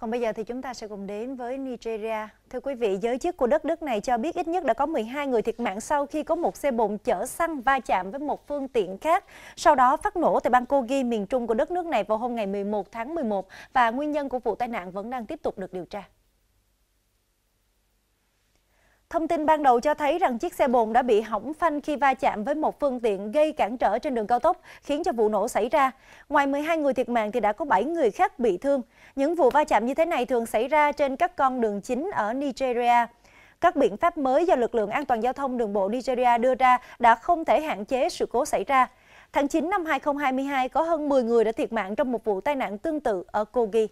Còn bây giờ thì chúng ta sẽ cùng đến với Nigeria. Thưa quý vị, giới chức của đất nước này cho biết ít nhất đã có 12 người thiệt mạng sau khi có một xe bồn chở xăng va chạm với một phương tiện khác. Sau đó phát nổ tại bang Kogi, miền trung của đất nước này vào hôm ngày 11 tháng 11 và nguyên nhân của vụ tai nạn vẫn đang tiếp tục được điều tra. Thông tin ban đầu cho thấy rằng chiếc xe bồn đã bị hỏng phanh khi va chạm với một phương tiện gây cản trở trên đường cao tốc, khiến cho vụ nổ xảy ra. Ngoài 12 người thiệt mạng thì đã có 7 người khác bị thương. Những vụ va chạm như thế này thường xảy ra trên các con đường chính ở Nigeria. Các biện pháp mới do lực lượng an toàn giao thông đường bộ Nigeria đưa ra đã không thể hạn chế sự cố xảy ra. Tháng 9 năm 2022, có hơn 10 người đã thiệt mạng trong một vụ tai nạn tương tự ở Kogi.